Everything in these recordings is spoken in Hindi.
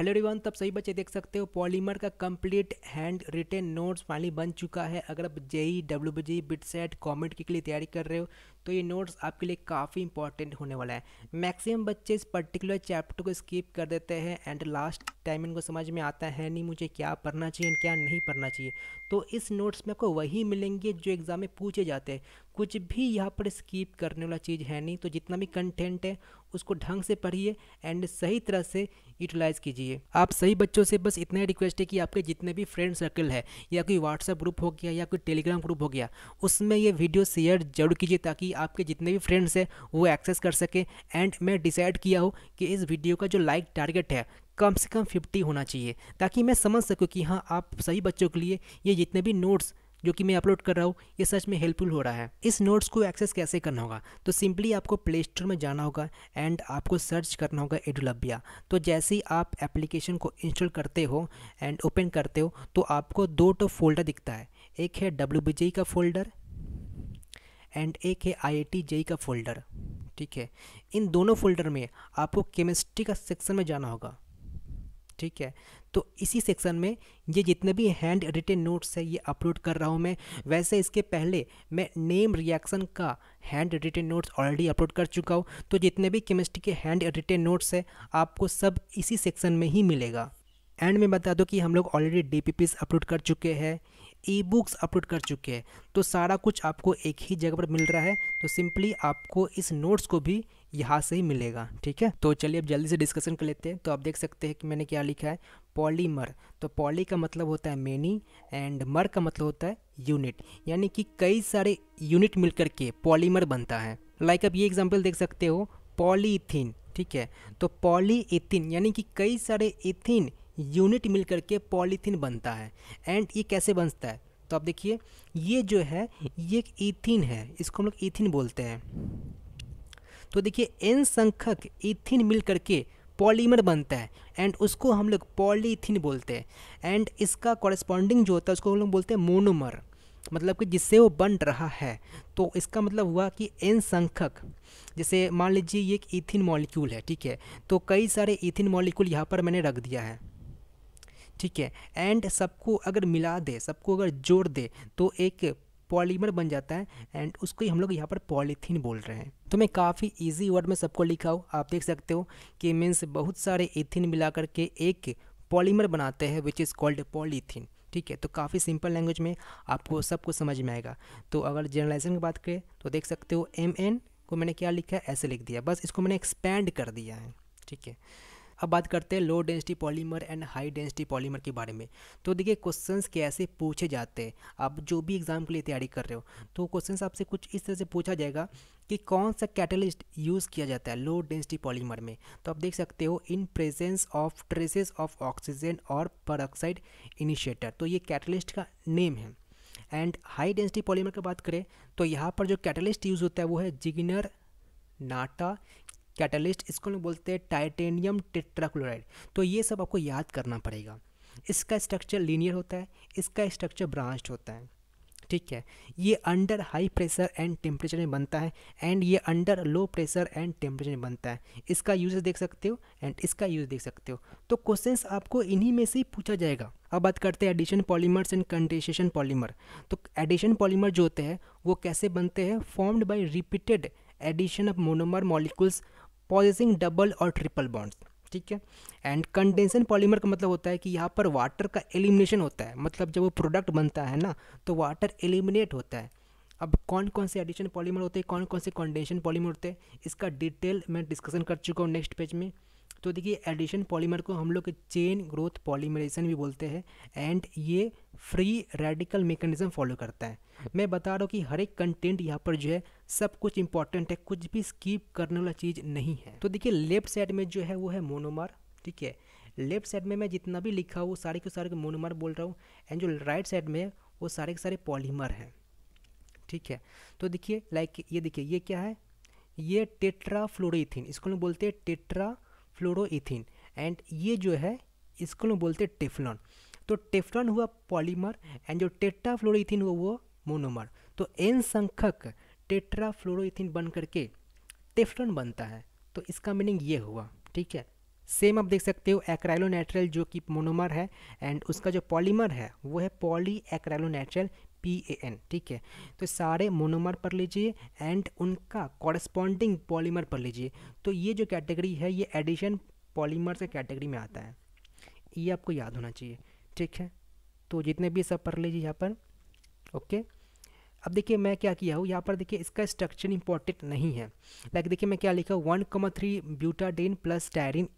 हेलो एवरीवन तब सही बच्चे देख सकते हो पॉलीमर का complete hand written notes finally बन चुका है अगर आप JEE W B JEE BITSAT comment के लिए तैयारी कर रहे हो तो ये नोट्स आपके लिए काफ़ी इंपॉर्टेंट होने वाला है मैक्सिमम बच्चे इस पर्टिकुलर चैप्टर को स्किप कर देते हैं एंड लास्ट टाइम इनको समझ में आता है नहीं मुझे क्या पढ़ना चाहिए एंड क्या नहीं पढ़ना चाहिए तो इस नोट्स में आपको वही मिलेंगे जो एग्ज़ाम में पूछे जाते हैं कुछ भी यहाँ पर स्किप करने वाला चीज़ है नहीं तो जितना भी कंटेंट है उसको ढंग से पढ़िए एंड सही तरह से यूटिलाइज़ कीजिए आप सही बच्चों से बस इतना ही रिक्वेस्ट है कि आपके जितने भी फ्रेंड सर्कल है या कोई व्हाट्सएप ग्रुप हो गया या कोई टेलीग्राम ग्रुप हो गया उसमें ये वीडियो शेयर जरूर कीजिए ताकि आपके जितने भी फ्रेंड्स हैं वो एक्सेस कर सकें एंड मैं डिसाइड किया हूँ कि इस वीडियो का जो लाइक टारगेट है कम से कम फिफ्टी होना चाहिए ताकि मैं समझ सकूँ कि हाँ आप सही बच्चों के लिए ये जितने भी नोट्स जो कि मैं अपलोड कर रहा हूँ ये सच में हेल्पफुल हो रहा है इस नोट्स को एक्सेस कैसे करना होगा तो सिंपली आपको प्ले स्टोर में जाना होगा एंड आपको सर्च करना होगा एडुलबिया तो जैसे ही आप एप्लीकेशन को इंस्टॉल करते हो एंड ओपन करते हो तो आपको दो टो फोल्डर दिखता है एक है डब्ल्यू का फोल्डर एंड एक है आई आई जेई का फोल्डर ठीक है इन दोनों फोल्डर में आपको केमिस्ट्री का सेक्शन में जाना होगा ठीक है तो इसी सेक्शन में ये जितने भी हैंड रिटेन नोट्स है ये अपलोड कर रहा हूँ मैं वैसे इसके पहले मैं नेम रिएक्शन का hand written notes already upload कर चुका हूँ तो जितने भी केमिस्ट्री के हैंड रिटेन नोट्स है आपको सब इसी सेक्शन में ही मिलेगा एंड में बता दो कि हम लोग ऑलरेडी डी अपलोड कर चुके हैं ई बुक्स अपलोड कर चुके हैं तो सारा कुछ आपको एक ही जगह पर मिल रहा है तो सिंपली आपको इस नोट्स को भी यहाँ से ही मिलेगा ठीक है तो चलिए अब जल्दी से डिस्कशन कर लेते हैं तो आप देख सकते हैं कि मैंने क्या लिखा है पॉलीमर तो पॉली का मतलब होता है मेनी एंड मर का मतलब होता है यूनिट यानी कि कई सारे यूनिट मिलकर के पॉलीमर बनता है लाइक आप ये एग्जाम्पल देख सकते हो पॉलीथीन ठीक है तो पॉलीएथीन यानी कि कई सारे एथीन यूनिट मिल करके पॉलीथीन बनता है एंड ये कैसे बनता है तो आप देखिए ये जो है ये एक ईथीन है इसको हम लोग इथिन बोलते हैं तो देखिए एन संख्यक ईथीन मिल करके पॉलीमर बनता है एंड उसको हम लोग पॉलीथिन बोलते हैं एंड इसका कॉरेस्पॉन्डिंग जो होता है उसको हम लोग बोलते हैं मोनोमर मतलब कि जिससे वो बन रहा है तो इसका मतलब हुआ कि एन संख्यक जैसे मान लीजिए ये एक ईथिन मॉलिक्यूल है ठीक है तो कई सारे ईथिन मॉलिक्यूल यहाँ पर मैंने रख दिया है ठीक है एंड सबको अगर मिला दे सबको अगर जोड़ दे तो एक पॉलीमर बन जाता है एंड उसको हम लोग यहाँ पर पॉलीथीन बोल रहे हैं तो मैं काफ़ी इजी वर्ड में सबको लिखा हो आप देख सकते हो कि मीन्स बहुत सारे इथिन मिला करके एक पॉलीमर बनाते हैं विच इज़ कॉल्ड पॉलीथीन ठीक है तो काफ़ी सिंपल लैंग्वेज में आपको सबको समझ में आएगा तो अगर जर्नलाइजेशन की बात करें तो देख सकते हो एम एन को मैंने क्या लिखा है ऐसे लिख दिया बस इसको मैंने एक्सपैंड कर दिया है ठीक है अब बात करते हैं low density polymer and high density polymer के बारे में तो देखिए क्वेश्चंस कैसे पूछे जाते हैं आप जो भी एग्ज़ाम के लिए तैयारी कर रहे हो तो क्वेश्चन आपसे कुछ इस तरह से पूछा जाएगा कि कौन सा कैटलिस्ट यूज़ किया जाता है लो डेंसिटी पॉलीमर में तो आप देख सकते हो in presence of traces of oxygen और परऑक्साइड इनिशिएटर तो ये कैटलिस्ट का नेम है एंड हाई डेंसिटी पॉलीमर की बात करें तो यहाँ पर जो कैटलिस्ट यूज़ होता है वो है जिगनर नाटा कैटलिस्ट इसको लोग बोलते हैं टाइटेनियम टेट्राक्लोराइड तो ये सब आपको याद करना पड़ेगा इसका स्ट्रक्चर लीनियर होता है इसका स्ट्रक्चर ब्रांच होता है ठीक है ये under high pressure and temperature में बनता है एंड ये under low pressure and temperature में बनता है इसका यूज देख सकते हो एंड इसका यूज देख सकते हो तो क्वेश्चंस आपको इन्हीं में से ही पूछा जाएगा अब बात करते हैं addition polymers and condensation polymer तो एडिशन पॉलीमर जो होते हैं वो कैसे बनते हैं formed by repeated addition of monomer molecules possessing double और ट्रिपल बॉन्ड्स ठीक है एंड कंडेंसन पॉलीमर का मतलब होता है कि यहाँ पर वाटर का एलिमिनेशन होता है मतलब जब वो प्रोडक्ट बनता है ना तो वाटर एलिमिनेट होता है अब कौन कौन से एडिशन पॉलीमर होते हैं कौन कौन से कंडेंसन पॉलीमर होते हैं इसका डिटेल मैं डिस्कशन कर चुका हूँ नेक्स्ट पेज में तो देखिए एडिशन पॉलीमर को हम लोग चेन ग्रोथ पॉलीमराइजेशन भी बोलते हैं एंड ये फ्री रेडिकल मेकनिज़म फॉलो करता है मैं बता रहा हूँ कि हर एक कंटेंट यहाँ पर जो है सब कुछ इंपॉर्टेंट है कुछ भी स्कीप करने वाला चीज़ नहीं है तो देखिए लेफ्ट साइड में जो है वो है मोनोमार ठीक है लेफ्ट साइड में मैं जितना भी लिखा हूँ सारे के सारे मोनोमार बोल रहा हूँ एंड जो राइट साइड में वो सारे के सारे पॉलीमर हैं ठीक है तो देखिए लाइक ये देखिए ये क्या है ये टेट्रा टेट्राफ्लोरोथिन इसको लोग बोलते हैं टेट्रा टेट्राफ्लोरोथिन एंड ये जो है इसको लोग बोलते हैं टेफलॉन तो टेफ्लॉन हुआ पॉलीमर एंड जो टेट्राफ्लोरोथिन हुआ वो मोनोमर तो एन संख्यक टेट्राफ्लोरोथिन बन करके टेफ्लॉन बनता है तो इसका मीनिंग ये हुआ ठीक है सेम आप देख सकते हो एक्राइलोनेट्रल जो कि मोनोमर है एंड उसका जो पॉलीमर है वो है poly acrylonitrile P A N ठीक है तो सारे मोनोमर पर लीजिए एंड उनका कॉरस्पॉन्डिंग पॉलीमर पर लीजिए तो ये जो कैटेगरी है ये एडिशन पॉलीमर से कैटेगरी में आता है ये आपको याद होना चाहिए ठीक है तो जितने भी सब पढ़ लीजिए यहाँ पर ओके अब देखिए मैं क्या किया हूँ यहाँ पर देखिए इसका स्ट्रक्चर इंपॉर्टेंट नहीं है लाइक देखिए मैं क्या लिखा वन कमा थ्री ब्यूटाडेन प्लस टायरिन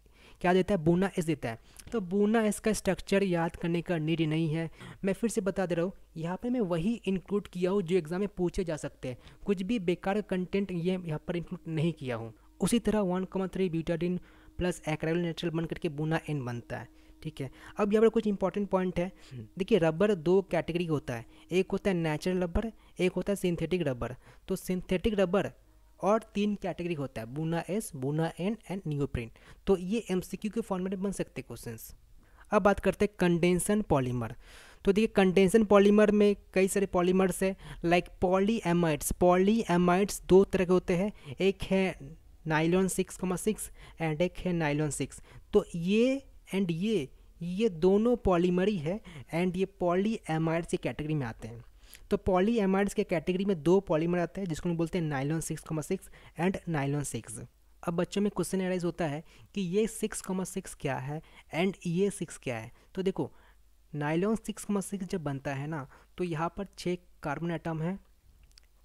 क्या देता है बूना एस देता है तो बूना एस का स्ट्रक्चर याद करने का नीड नहीं है मैं फिर से बता दे रहा हूँ यहाँ पर मैं वही इंक्लूड किया हूँ जो एग्ज़ाम में पूछे जा सकते हैं कुछ भी बेकार कंटेंट ये यहाँ पर इंक्लूड नहीं किया हूँ उसी तरह one comma three butadiene plus acrylonitrile बन करके बूना एन बनता है ठीक है अब यहाँ पर कुछ इंपॉर्टेंट पॉइंट है देखिए रबर दो कैटेगरी का होता है एक होता है नेचुरल रबर एक होता है सिंथेटिक रबर तो सिंथेटिक रबर और तीन कैटेगरी होता है buna S buna N and print तो ये क्यू के फॉर्मेट में बन सकते क्वेश्चन अब बात करते हैं कंडेंसन पॉलीमर तो देखिए कंडेंसन पॉलीमर में कई सारे पॉलीमर्स है like poly amides poly amides दो तरह के होते हैं एक है nylon six comma six and एक है नाइलॉन सिक्स तो ये एंड ये ये दोनों पॉलीमरी है एंड ये पॉली एमाइड्स के कैटेगरी में आते हैं तो पॉली एमाइड्स के कैटेगरी में दो पॉलीमर आते हैं जिसको हम बोलते हैं nylon six comma six and nylon six अब बच्चों में क्वेश्चन एराइज होता है कि ये सिक्स कॉमा सिक्स क्या है एंड ये सिक्स क्या है तो देखो नाइलॉन सिक्स कॉमा सिक्स जब बनता है ना तो यहाँ पर छः कार्बन आइटम है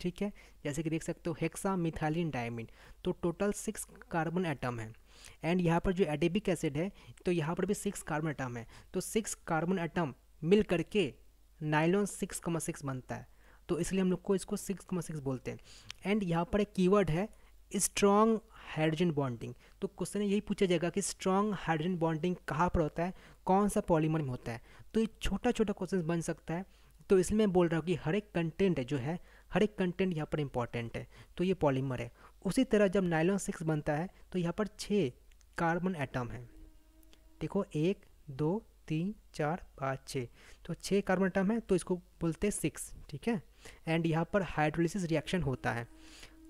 ठीक है जैसे कि देख सकते हो हेक्सा मिथालिन डायमिन तो टोटल सिक्स कार्बन एटम हैं एंड यहाँ पर जो एडेबिक एसिड है तो यहाँ पर भी सिक्स कार्बन एटम है तो सिक्स कार्बन एटम मिल करके नाइलॉन सिक्स कमा सिक्स बनता है तो इसलिए हम लोग को इसको सिक्स कमा सिक्स बोलते हैं एंड यहाँ पर एक कीवर्ड है स्ट्रॉन्ग हाइड्रोजन बॉन्डिंग तो क्वेश्चन यही पूछा जाएगा कि स्ट्रॉन्ग हाइड्रोजन बॉन्डिंग कहाँ पर होता है कौन सा पॉलीमर में होता है तो ये छोटा छोटा क्वेश्चन बन सकता है तो इसलिए मैं बोल रहा हूँ कि हर एक कंटेंट जो है हर एक कंटेंट यहाँ पर इंपॉर्टेंट है तो ये पॉलीमर है उसी तरह जब नाइलॉन सिक्स बनता है तो यहाँ पर छः कार्बन एटम हैं देखो एक दो तीन चार पाँच छः तो छः कार्बन एटम है तो इसको बोलते हैं सिक्स ठीक है एंड यहाँ पर हाइड्रोलिसिस रिएक्शन होता है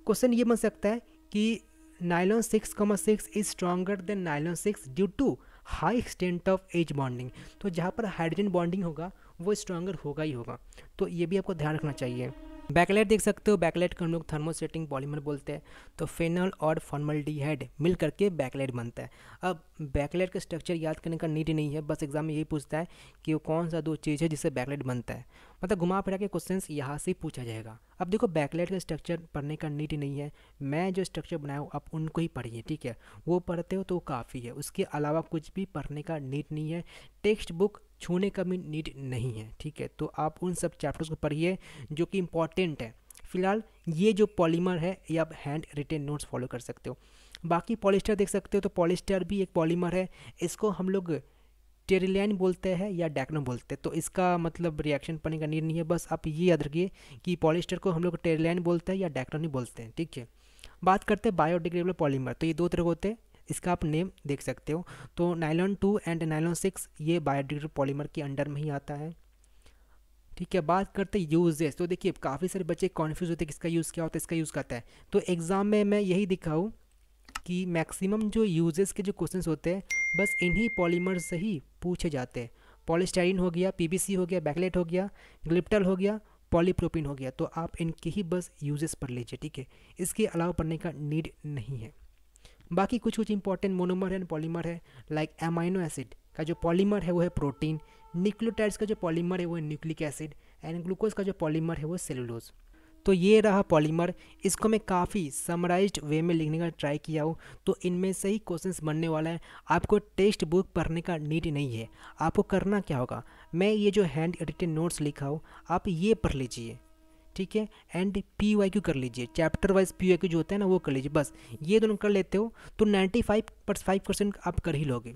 क्वेश्चन ये बन सकता है कि nylon six comma six is stronger than nylon six due to high extent of H bonding तो जहाँ पर हाइड्रोजन बॉन्डिंग होगा वो स्ट्रॉगर होगा ही होगा तो ये भी आपको ध्यान रखना चाहिए बैकलेट देख सकते हो बैकलेट को हम लोग थर्मोसेटिंग पॉलीमर बोलते हैं तो फेनल और फॉर्मल डीहाइड मिल करके बैकलेट बनता है अब बैकलेट का स्ट्रक्चर याद करने का नीड नहीं है बस एग्जाम में यही पूछता है कि वो कौन सा दो चीज़ है जिससे बैकलेट बनता है मतलब घुमा फिरा के क्वेश्चन यहाँ से पूछा जाएगा अब देखो बैकलेट का स्ट्रक्चर पढ़ने का नीड नहीं है मैं जो स्ट्रक्चर बनाया हूँ आप उनको ही पढ़िए ठीक है वो पढ़ते हो तो काफ़ी है उसके अलावा कुछ भी पढ़ने का नीड नहीं है टेक्स्ट बुक छूने का भी नीड नहीं है ठीक है तो आप उन सब चैप्टर्स को पढ़िए जो कि इम्पॉर्टेंट है फिलहाल ये जो पॉलीमर है ये आप हैंड रिटेन नोट्स फॉलो कर सकते हो बाकी पॉलिस्टर देख सकते हो तो पॉलिस्टर भी एक पॉलीमर है इसको हम लोग टेरिलैन बोलते हैं या डैक्नो बोलते हैं तो इसका मतलब रिएक्शन पढ़ने का नीड नहीं है बस आप ये याद रखिए कि पॉलिस्टर को हम लोग टेरिलैन बोलते हैं या डैक्नो नहीं बोलते हैं ठीक है बात करते हैं बायोडिग्रेडेबल पॉलीमर तो ये दो तरह होते हैं इसका आप नेम देख सकते हो तो nylon two and nylon six ये बायोडिग्रेडेबल पॉलीमर के अंडर में ही आता है ठीक है बात करते हैं यूजेस तो देखिए काफ़ी सारे बच्चे कॉन्फ्यूज होते हैं किसका यूज़ क्या होता है इसका यूज़ करता है तो एग्ज़ाम में मैं यही दिखाऊँ कि मैक्सिमम जो यूजेस के जो क्वेश्चंस होते हैं बस इन्हीं पॉलीमर से ही पूछे जाते हैं पॉलीस्टाइरिन हो गया पीबीसी हो गया बैकलेट हो गया ग्लिप्टल हो गया पॉलीप्रोपिन हो गया तो आप इनके ही बस यूजेस पढ़ लीजिए ठीक है इसके अलावा पढ़ने का नीड नहीं है बाकी कुछ कुछ इंपॉर्टेंट मोनोमर एंड पॉलीमर है लाइक एमाइनो एसिड का जो पॉलीमर है वो है प्रोटीन न्यूक्लियोटाइड्स का जो पॉलीमर है वो है न्यूक्लिक एसिड एंड ग्लूकोज का जो पॉलीमर है वो सेलुलोज तो ये रहा पॉलीमर इसको मैं काफ़ी समराइज वे में लिखने का ट्राई किया हूँ तो इनमें से ही क्वेश्चन बनने वाला है आपको टेक्स्ट बुक पढ़ने का नीड नहीं है आपको करना क्या होगा मैं ये जो हैंड एडिटेड नोट्स लिखा हूँ आप ये पढ़ लीजिए ठीक है एंड पी वाई क्यू कर लीजिए chapter wise P Y Q जो होता है ना वो कर लीजिए बस ये दोनों कर लेते हो तो नाइन्टी फाइव पर फाइव परसेंट आप कर ही लोगे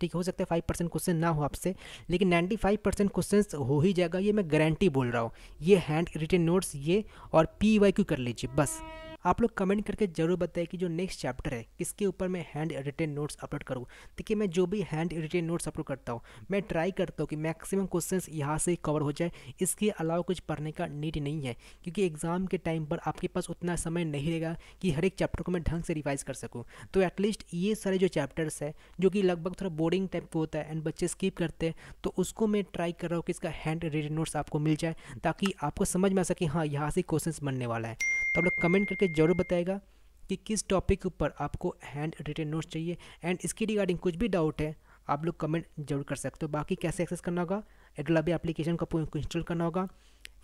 ठीक है हो सकता है फाइव परसेंट क्वेश्चन ना हो आपसे लेकिन नाइन्टी फाइव परसेंट क्वेश्चन हो ही जाएगा ये मैं गारंटी बोल रहा हूँ ये हैंड रिटेन नोट्स ये और पी वाई क्यू कर लीजिए बस आप लोग कमेंट करके जरूर बताएं कि जो नेक्स्ट चैप्टर है किसके ऊपर मैं हैंड रिटेन नोट्स अपलोड करूँ देखिए मैं जो भी हैंड रिटेन नोट्स अपलोड करता हूँ मैं ट्राई करता हूँ कि मैक्सिमम क्वेश्चंस यहाँ से कवर हो जाए इसके अलावा कुछ पढ़ने का नीड नहीं है क्योंकि एग्ज़ाम के टाइम पर आपके पास उतना समय नहीं रहेगा कि हर एक चैप्टर को मैं ढंग से रिवाइज़ कर सकूँ तो एटलीस्ट ये सारे जो चैप्टर्स है जो कि लगभग थोड़ा बोरिंग टाइप का होता है एंड बच्चे स्किप करते हैं तो उसको मैं ट्राई कर रहा हूँ कि इसका हैंड रिटेन नोट्स आपको मिल जाए ताकि आपको समझ में आ सके हाँ यहाँ से क्वेश्चन बनने वाला है तो आप लोग कमेंट करके ज़रूर बताएगा कि किस टॉपिक के ऊपर आपको हैंड रिटेन नोट्स चाहिए एंड इसकी रिगार्डिंग कुछ भी डाउट है आप लोग कमेंट जरूर कर सकते हो बाकी कैसे एक्सेस करना होगा एडलाबी एप्लीकेशन को आपको इंस्टॉल करना होगा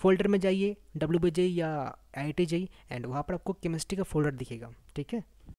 फोल्डर में जाइए डब्ल्यू या आई एंड वहाँ पर आपको केमिस्ट्री का फोल्डर दिखेगा ठीक है